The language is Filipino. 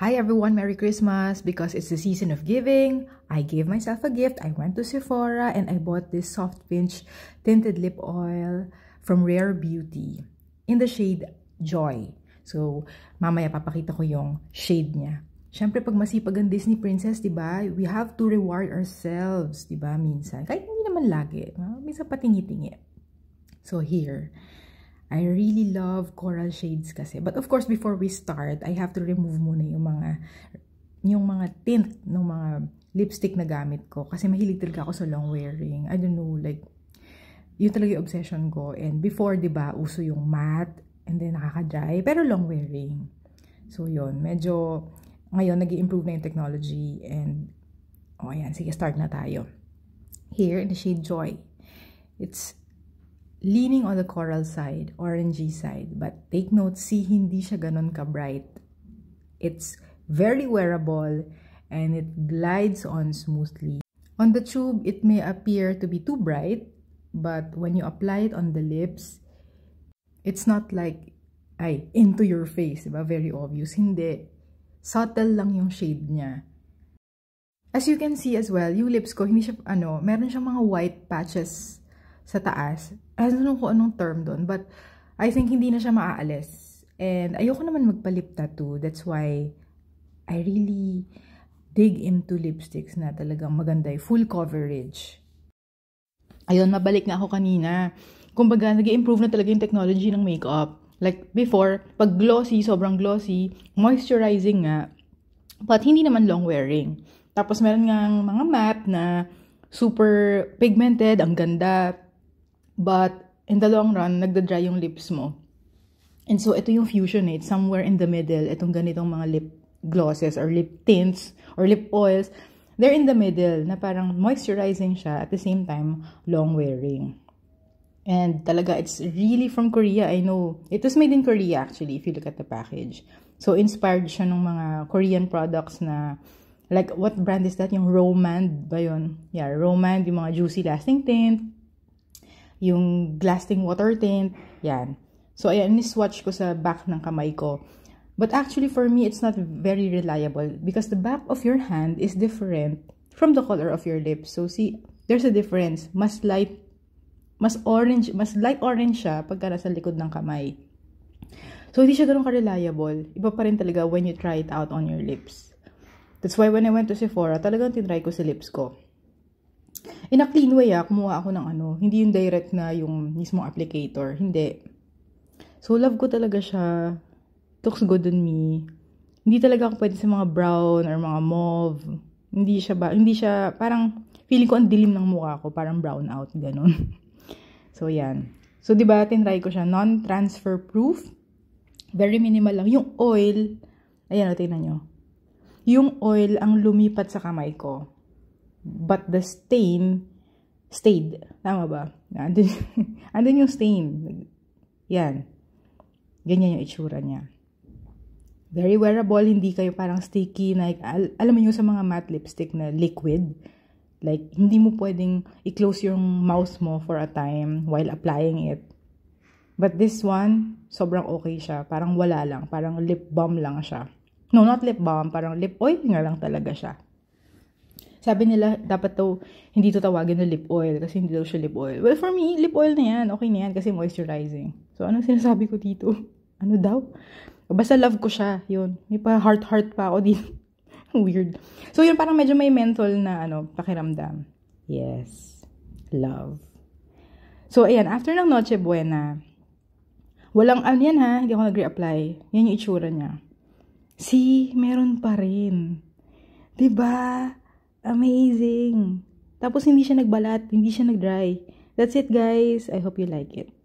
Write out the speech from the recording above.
Hi everyone, Merry Christmas! Because it's the season of giving, I gave myself a gift. I went to Sephora and I bought this Soft Pinch Tinted Lip Oil from Rare Beauty in the shade Joy. So, mamaya papakita ko yung shade niya. Siyempre, pag masipag ang Disney princess, di ba? We have to reward ourselves, di ba? Minsan. Kahit hindi naman lagi. Minsan patingi-tingi. So, here. I really love coral shades kasi. But of course, before we start, I have to remove muna yung mga yung mga tint ng mga lipstick na gamit ko. Kasi mahilig talaga ako sa long wearing. I don't know, like, yun talaga yung obsession ko. And before, di ba, uso yung matte and then nakaka-dry, pero long wearing. So, yun. Medyo, ngayon, nag improve na yung technology and, oh, ayan, sige, start na tayo. Here, in the shade Joy. It's leaning on the coral side, orangey side. But take note, see, hindi siya ganun ka-bright. It's very wearable and it glides on smoothly. On the tube, it may appear to be too bright, but when you apply it on the lips, it's not like, ay, into your face, diba? Very obvious. Hindi. Subtle lang yung shade niya. As you can see as well, yung lips ko, hindi siya, ano, meron siyang mga white patches sa taas. I don't know kung anong term doon, but I think hindi na siya maaalis. And ayoko naman magpa-lip tattoo. That's why I really dig into lipsticks na talagang maganda. Full coverage. Ayun, mabalik na ako kanina. Kumbaga, nag improve na talaga yung technology ng makeup. Like before, pag glossy, sobrang glossy, moisturizing nga, but hindi naman long wearing. Tapos meron nga mga matte na super pigmented, ang ganda. But in the long run, nagda-dry yung lips mo. And so, ito yung fusion Aid. Somewhere in the middle, itong ganitong mga lip glosses or lip tints or lip oils, they're in the middle na parang moisturizing siya at the same time long wearing. And talaga, it's really from Korea. I know. It was made in Korea actually if you look at the package. So, inspired siya ng mga Korean products na like, what brand is that? Yung Romand ba yun? Yeah, Romand, yung mga juicy lasting tint, yung lasting water tint, yan. So, ayan, ni-swatch ko sa back ng kamay ko. But actually, for me, it's not very reliable because the back of your hand is different from the color of your lips. So, see, there's a difference. Mas light, mas orange, mas light orange siya pagka nasa likod ng kamay. So, hindi siya ganun ka-reliable. Iba pa rin talaga when you try it out on your lips. That's why when I went to Sephora, talagang tinry ko sa lips ko. In a clean way, ah, kumuha ako ng ano. Hindi yung direct na yung mismong applicator. Hindi. So, love ko talaga siya. Looks good on me. Hindi talaga ako pwede sa mga brown or mga mauve. Hindi siya ba, hindi siya, parang, feeling ko ang dilim ng mukha ko. Parang brown out, ganun. so, yan. So, di ba, tinry ko siya. Non-transfer proof. Very minimal lang. Yung oil, ayan, o, tingnan nyo. Yung oil ang lumipat sa kamay ko but the stain stayed. Tama ba? Andun, andun yung stain. Yan. Ganyan yung itsura niya. Very wearable. Hindi kayo parang sticky. Like, al alam mo yung sa mga matte lipstick na liquid. Like, hindi mo pwedeng i-close yung mouth mo for a time while applying it. But this one, sobrang okay siya. Parang wala lang. Parang lip balm lang siya. No, not lip balm. Parang lip oil nga lang talaga siya. Sabi nila, dapat daw, hindi to tawagin na lip oil kasi hindi daw siya lip oil. Well, for me, lip oil na yan. Okay na yan kasi moisturizing. So, anong sinasabi ko dito? Ano daw? Basta love ko siya. Yun. May pa heart-heart pa ako dito. Weird. So, yun parang medyo may mental na ano, pakiramdam. Yes. Love. So, ayan. After ng Noche Buena, walang, ano yan ha, hindi ako nag-reapply. Yan yung itsura niya. See, meron pa rin. 'Di ba? Amazing! Tapos hindi siya nagbalat, hindi siya nagdry. That's it guys. I hope you like it.